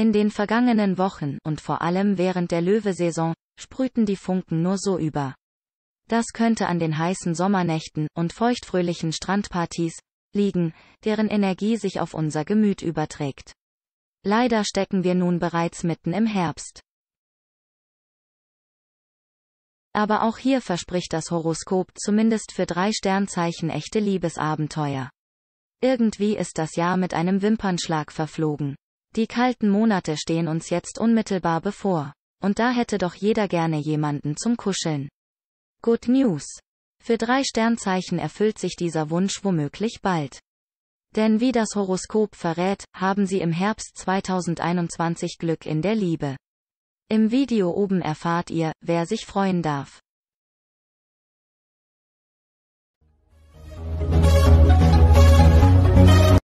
In den vergangenen Wochen und vor allem während der Löwesaison sprühten die Funken nur so über. Das könnte an den heißen Sommernächten und feuchtfröhlichen Strandpartys liegen, deren Energie sich auf unser Gemüt überträgt. Leider stecken wir nun bereits mitten im Herbst. Aber auch hier verspricht das Horoskop zumindest für drei Sternzeichen echte Liebesabenteuer. Irgendwie ist das Jahr mit einem Wimpernschlag verflogen. Die kalten Monate stehen uns jetzt unmittelbar bevor. Und da hätte doch jeder gerne jemanden zum Kuscheln. Good News. Für drei Sternzeichen erfüllt sich dieser Wunsch womöglich bald. Denn wie das Horoskop verrät, haben Sie im Herbst 2021 Glück in der Liebe. Im Video oben erfahrt ihr, wer sich freuen darf.